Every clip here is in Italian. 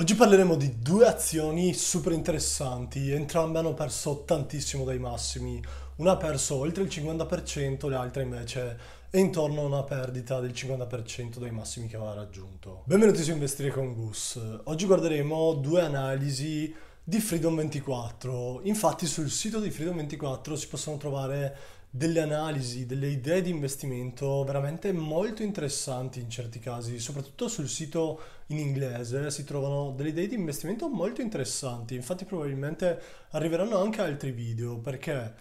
Oggi parleremo di due azioni super interessanti, entrambe hanno perso tantissimo dai massimi, una ha perso oltre il 50%, l'altra invece è intorno a una perdita del 50% dai massimi che aveva raggiunto. Benvenuti su Investire con Gus, oggi guarderemo due analisi di Freedom24, infatti sul sito di Freedom24 si possono trovare delle analisi, delle idee di investimento veramente molto interessanti in certi casi, soprattutto sul sito in inglese si trovano delle idee di investimento molto interessanti, infatti probabilmente arriveranno anche altri video perché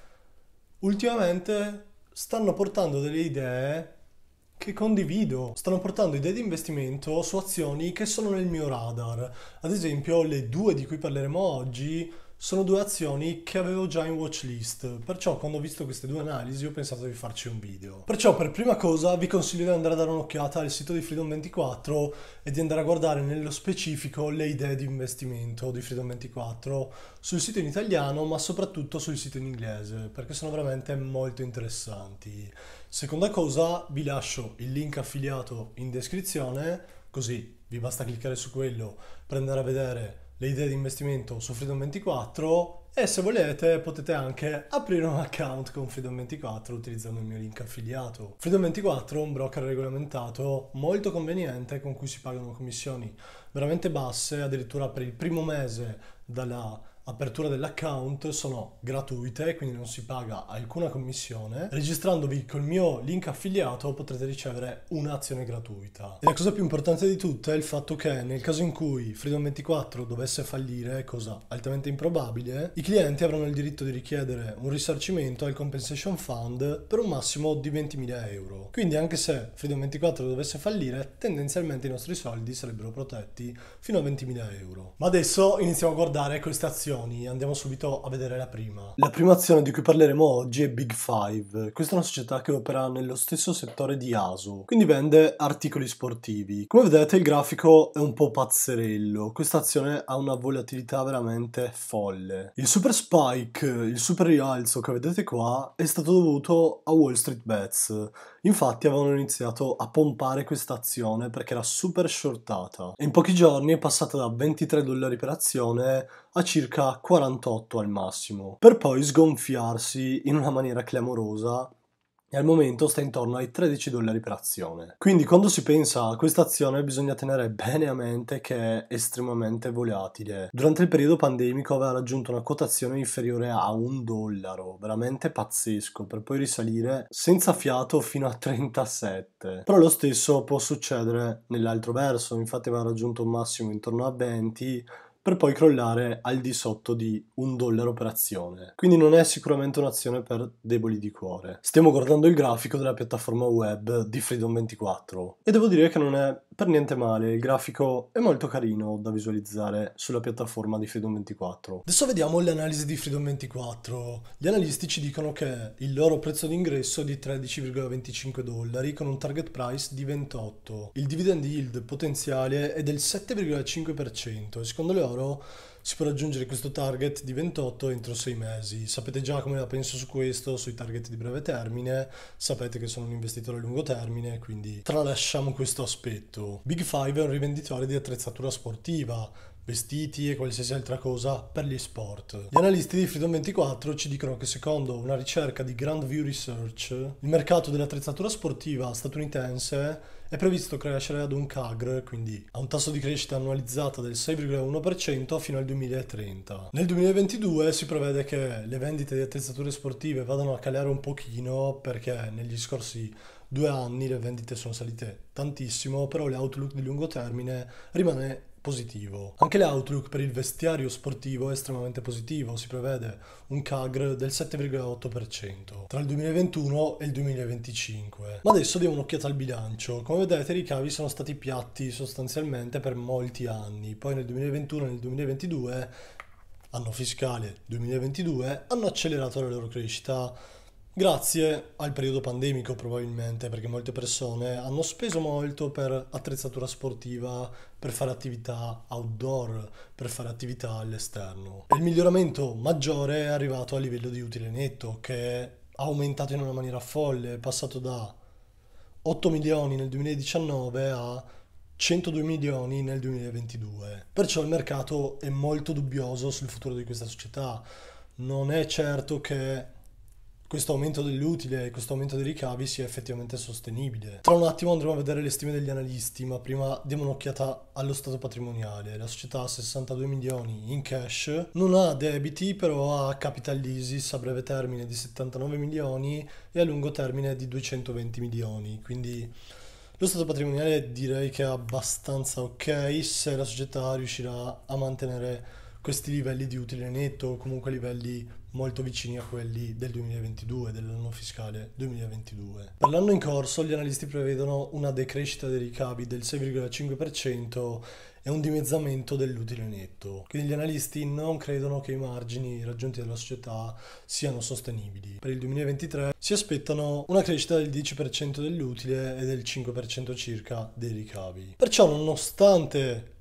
ultimamente stanno portando delle idee che condivido. Stanno portando idee di investimento su azioni che sono nel mio radar. Ad esempio, le due di cui parleremo oggi sono due azioni che avevo già in watchlist, perciò quando ho visto queste due analisi ho pensato di farci un video. Perciò per prima cosa vi consiglio di andare a dare un'occhiata al sito di Freedom24 e di andare a guardare nello specifico le idee di investimento di Freedom24 sul sito in italiano ma soprattutto sul sito in inglese perché sono veramente molto interessanti. Seconda cosa vi lascio il link affiliato in descrizione così vi basta cliccare su quello per andare a vedere le idee di investimento su Freedom24 e se volete potete anche aprire un account con Freedom24 utilizzando il mio link affiliato. Freedom24 è un broker regolamentato molto conveniente con cui si pagano commissioni veramente basse, addirittura per il primo mese dalla apertura dell'account sono gratuite, quindi non si paga alcuna commissione. Registrandovi col mio link affiliato potrete ricevere un'azione gratuita. E la cosa più importante di tutte è il fatto che nel caso in cui Freedom24 dovesse fallire, cosa altamente improbabile, i clienti avranno il diritto di richiedere un risarcimento al Compensation Fund per un massimo di 20.000 euro. Quindi anche se Freedom24 dovesse fallire, tendenzialmente i nostri soldi sarebbero protetti fino a 20.000 euro. Ma adesso iniziamo a guardare queste azioni azioni, andiamo subito a vedere la prima. La prima azione di cui parleremo oggi è Big Five. Questa è una società che opera nello stesso settore di ASO, quindi vende articoli sportivi. Come vedete il grafico è un po' pazzerello, questa azione ha una volatilità veramente folle. Il super spike, il super rialzo che vedete qua è stato dovuto a Wall Street Bets Infatti avevano iniziato a pompare questa azione perché era super shortata e in pochi giorni è passata da 23 dollari per azione a circa 48 al massimo, per poi sgonfiarsi in una maniera clamorosa e al momento sta intorno ai 13 dollari per azione. Quindi quando si pensa a questa azione bisogna tenere bene a mente che è estremamente volatile. Durante il periodo pandemico aveva raggiunto una quotazione inferiore a un dollaro, veramente pazzesco, per poi risalire senza fiato fino a 37. Però lo stesso può succedere nell'altro verso, infatti aveva raggiunto un massimo intorno a 20 per poi crollare al di sotto di un dollaro per azione. Quindi non è sicuramente un'azione per deboli di cuore. Stiamo guardando il grafico della piattaforma web di Freedom24 e devo dire che non è per niente male, il grafico è molto carino da visualizzare sulla piattaforma di Freedom 24. Adesso vediamo le analisi di Freedom 24. Gli analisti ci dicono che il loro prezzo d'ingresso è di 13,25 dollari con un target price di 28. Il dividend yield potenziale è del 7,5% e secondo loro si può raggiungere questo target di 28 entro 6 mesi. Sapete già come la penso su questo, sui target di breve termine, sapete che sono un investitore a lungo termine, quindi tralasciamo questo aspetto. Big Five è un rivenditore di attrezzatura sportiva, vestiti e qualsiasi altra cosa per gli sport. Gli analisti di Freedom 24 ci dicono che secondo una ricerca di Grandview Research, il mercato dell'attrezzatura sportiva statunitense è previsto crescere ad un CAGR, quindi a un tasso di crescita annualizzata del 6,1% fino al 2030. Nel 2022 si prevede che le vendite di attrezzature sportive vadano a calare un pochino perché negli scorsi due anni le vendite sono salite tantissimo, però l'outlook di lungo termine rimane positivo. Anche l'outlook per il vestiario sportivo è estremamente positivo, si prevede un CAGR del 7,8% tra il 2021 e il 2025. Ma adesso diamo un'occhiata al bilancio. Come vedete i ricavi sono stati piatti sostanzialmente per molti anni, poi nel 2021 e nel 2022 anno fiscale 2022 hanno accelerato la loro crescita Grazie al periodo pandemico probabilmente, perché molte persone hanno speso molto per attrezzatura sportiva, per fare attività outdoor, per fare attività all'esterno. Il miglioramento maggiore è arrivato a livello di utile netto, che è aumentato in una maniera folle, è passato da 8 milioni nel 2019 a 102 milioni nel 2022. Perciò il mercato è molto dubbioso sul futuro di questa società. Non è certo che questo aumento dell'utile e questo aumento dei ricavi sia effettivamente sostenibile. Tra un attimo andremo a vedere le stime degli analisti, ma prima diamo un'occhiata allo stato patrimoniale. La società ha 62 milioni in cash, non ha debiti, però ha capital leases a breve termine di 79 milioni e a lungo termine di 220 milioni, quindi... Lo stato patrimoniale direi che è abbastanza ok se la società riuscirà a mantenere questi livelli di utile netto comunque livelli molto vicini a quelli del 2022, dell'anno fiscale 2022. Per l'anno in corso gli analisti prevedono una decrescita dei ricavi del 6,5% e un dimezzamento dell'utile netto. Quindi gli analisti non credono che i margini raggiunti dalla società siano sostenibili. Per il 2023 si aspettano una crescita del 10% dell'utile e del 5% circa dei ricavi. Perciò nonostante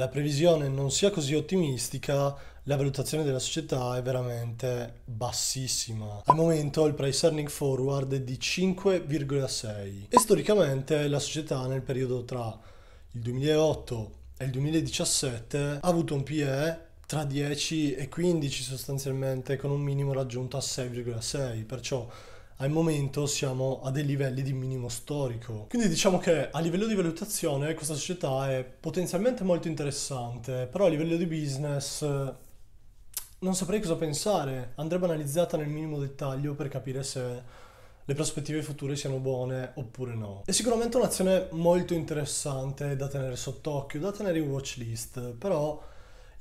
la previsione non sia così ottimistica, la valutazione della società è veramente bassissima. Al momento il price earning forward è di 5,6 e storicamente la società nel periodo tra il 2008 e il 2017 ha avuto un PE tra 10 e 15 sostanzialmente con un minimo raggiunto a 6,6, perciò al momento siamo a dei livelli di minimo storico. Quindi diciamo che a livello di valutazione questa società è potenzialmente molto interessante, però a livello di business non saprei cosa pensare. Andrebbe analizzata nel minimo dettaglio per capire se le prospettive future siano buone oppure no. È sicuramente un'azione molto interessante da tenere sott'occhio, da tenere in watch list, però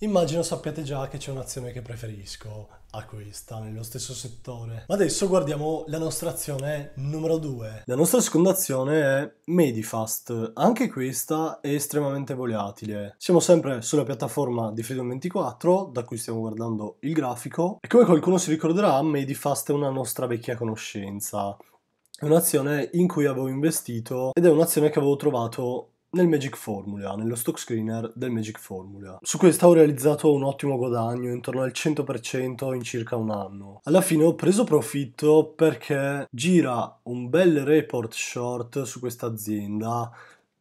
Immagino sappiate già che c'è un'azione che preferisco a questa nello stesso settore. Ma adesso guardiamo la nostra azione numero 2. La nostra seconda azione è Medifast. Anche questa è estremamente volatile. Siamo sempre sulla piattaforma di Freedom 24 da cui stiamo guardando il grafico e come qualcuno si ricorderà Medifast è una nostra vecchia conoscenza. È un'azione in cui avevo investito ed è un'azione che avevo trovato nel Magic Formula, nello stock screener del Magic Formula. Su questa ho realizzato un ottimo guadagno, intorno al 100% in circa un anno. Alla fine ho preso profitto perché gira un bel report short su questa azienda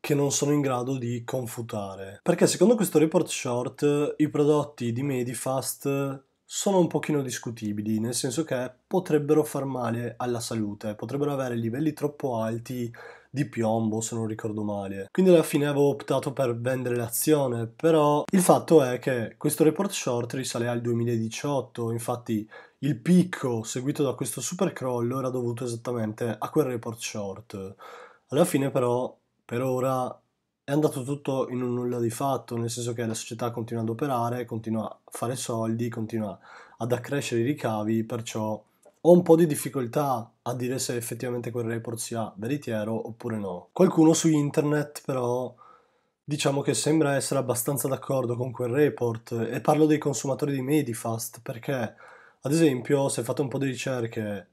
che non sono in grado di confutare. Perché secondo questo report short i prodotti di Medifast sono un pochino discutibili, nel senso che potrebbero far male alla salute, potrebbero avere livelli troppo alti di piombo se non ricordo male. Quindi alla fine avevo optato per vendere l'azione, però il fatto è che questo report short risale al 2018, infatti il picco seguito da questo super crollo era dovuto esattamente a quel report short. Alla fine però, per ora, è andato tutto in un nulla di fatto, nel senso che la società continua ad operare, continua a fare soldi, continua ad accrescere i ricavi, perciò ho un po' di difficoltà a dire se effettivamente quel report sia veritiero oppure no. Qualcuno su internet però diciamo che sembra essere abbastanza d'accordo con quel report e parlo dei consumatori di Medifast perché ad esempio se fate un po' di ricerche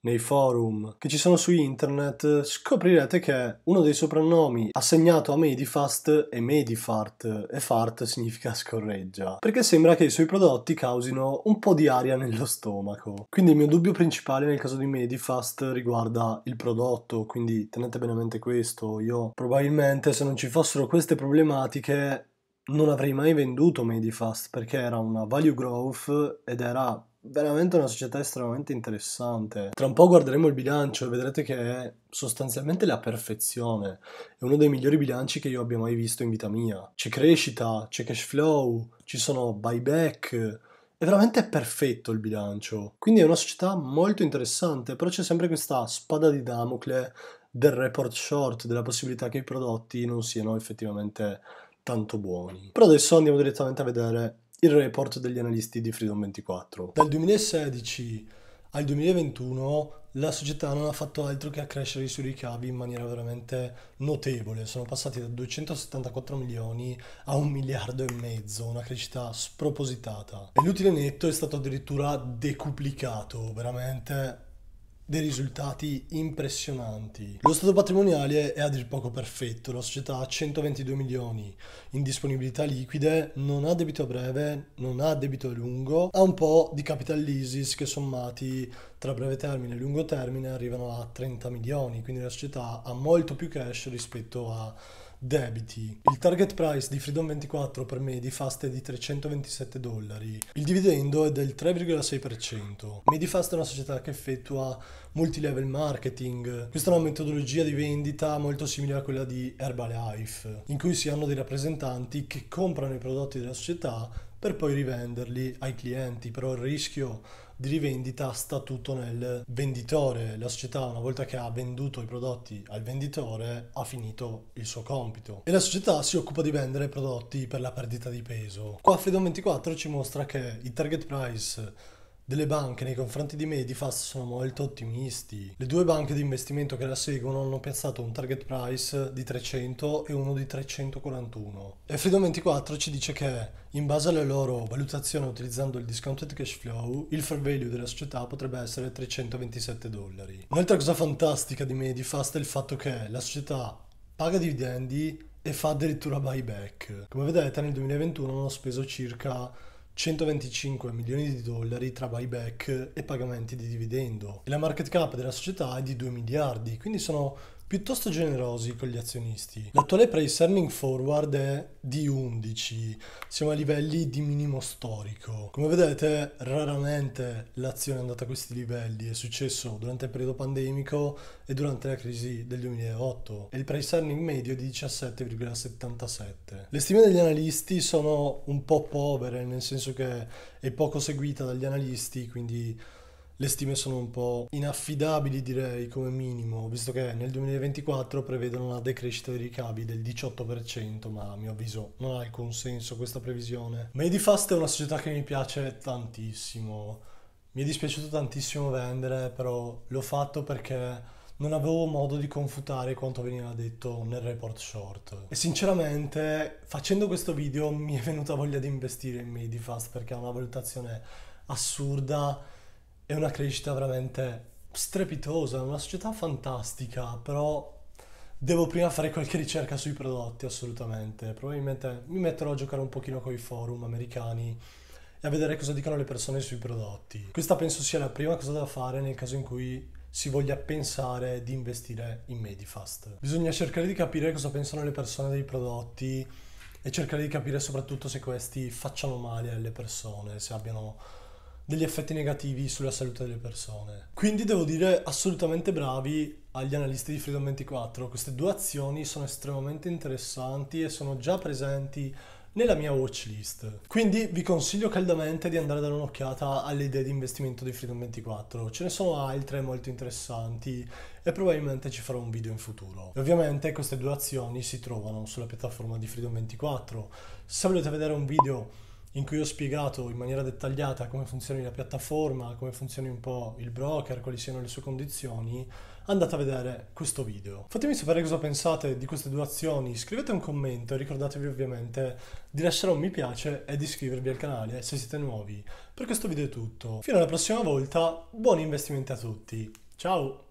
nei forum che ci sono su internet, scoprirete che uno dei soprannomi assegnato a Medifast è Medifart e fart significa scorreggia, perché sembra che i suoi prodotti causino un po' di aria nello stomaco. Quindi il mio dubbio principale nel caso di Medifast riguarda il prodotto, quindi tenete bene a mente questo, io probabilmente se non ci fossero queste problematiche non avrei mai venduto Medifast perché era una value growth ed era veramente una società estremamente interessante. Tra un po' guarderemo il bilancio e vedrete che è sostanzialmente la perfezione. È uno dei migliori bilanci che io abbia mai visto in vita mia. C'è crescita, c'è cash flow, ci sono buyback. È veramente perfetto il bilancio. Quindi è una società molto interessante, però c'è sempre questa spada di Damocle del report short, della possibilità che i prodotti non siano effettivamente tanto buoni. Però adesso andiamo direttamente a vedere il report degli analisti di Freedom 24. Dal 2016 al 2021 la società non ha fatto altro che accrescere i suoi ricavi in maniera veramente notevole, sono passati da 274 milioni a un miliardo e mezzo, una crescita spropositata. E l'utile netto è stato addirittura decuplicato, veramente dei risultati impressionanti. Lo stato patrimoniale è a dir poco perfetto, la società ha 122 milioni in disponibilità liquide, non ha debito a breve, non ha debito a lungo, ha un po' di capital leases che sommati tra breve termine e lungo termine arrivano a 30 milioni, quindi la società ha molto più cash rispetto a Debiti. Il target price di Freedom 24 per Medifast è di 327 dollari. Il dividendo è del 3,6%. Medifast è una società che effettua multilevel marketing. Questa è una metodologia di vendita molto simile a quella di Herbalife, in cui si hanno dei rappresentanti che comprano i prodotti della società per poi rivenderli ai clienti, però il rischio di rivendita sta tutto nel venditore. La società, una volta che ha venduto i prodotti al venditore, ha finito il suo compito. E la società si occupa di vendere prodotti per la perdita di peso. Qua Freedom 24 ci mostra che i target price delle banche nei confronti di Medifast sono molto ottimisti. Le due banche di investimento che la seguono hanno piazzato un target price di 300 e uno di 341. E Freedom24 ci dice che, in base alla loro valutazione utilizzando il discounted cash flow, il fair value della società potrebbe essere 327 dollari. Un'altra cosa fantastica di Medifast è il fatto che la società paga dividendi e fa addirittura buyback. Come vedete nel 2021 hanno speso circa 125 milioni di dollari tra buyback e pagamenti di dividendo e la market cap della società è di 2 miliardi, quindi sono piuttosto generosi con gli azionisti. L'attuale price earning forward è di 11, siamo a livelli di minimo storico. Come vedete raramente l'azione è andata a questi livelli, è successo durante il periodo pandemico e durante la crisi del 2008 e il price earning medio è di 17,77. Le stime degli analisti sono un po' povere, nel senso che è poco seguita dagli analisti, quindi le stime sono un po' inaffidabili direi come minimo, visto che nel 2024 prevedono una decrescita dei ricavi del 18%, ma a mio avviso non ha alcun senso questa previsione. Medifast è una società che mi piace tantissimo, mi è dispiaciuto tantissimo vendere, però l'ho fatto perché non avevo modo di confutare quanto veniva detto nel report short. E sinceramente, facendo questo video mi è venuta voglia di investire in Medifast perché ha una valutazione assurda è una crescita veramente strepitosa, è una società fantastica, però devo prima fare qualche ricerca sui prodotti assolutamente. Probabilmente mi metterò a giocare un pochino con i forum americani e a vedere cosa dicono le persone sui prodotti. Questa penso sia la prima cosa da fare nel caso in cui si voglia pensare di investire in Medifast. Bisogna cercare di capire cosa pensano le persone dei prodotti e cercare di capire soprattutto se questi facciano male alle persone, se abbiano degli effetti negativi sulla salute delle persone. Quindi devo dire assolutamente bravi agli analisti di Freedom 24, queste due azioni sono estremamente interessanti e sono già presenti nella mia watchlist. Quindi vi consiglio caldamente di andare a dare un'occhiata alle idee di investimento di Freedom 24. Ce ne sono altre molto interessanti e probabilmente ci farò un video in futuro. E ovviamente queste due azioni si trovano sulla piattaforma di Freedom 24. Se volete vedere un video in cui ho spiegato in maniera dettagliata come funzioni la piattaforma, come funzioni un po' il broker, quali siano le sue condizioni, andate a vedere questo video. Fatemi sapere cosa pensate di queste due azioni, scrivete un commento e ricordatevi ovviamente di lasciare un mi piace e di iscrivervi al canale se siete nuovi. Per questo video è tutto. Fino alla prossima volta, buoni investimenti a tutti. Ciao!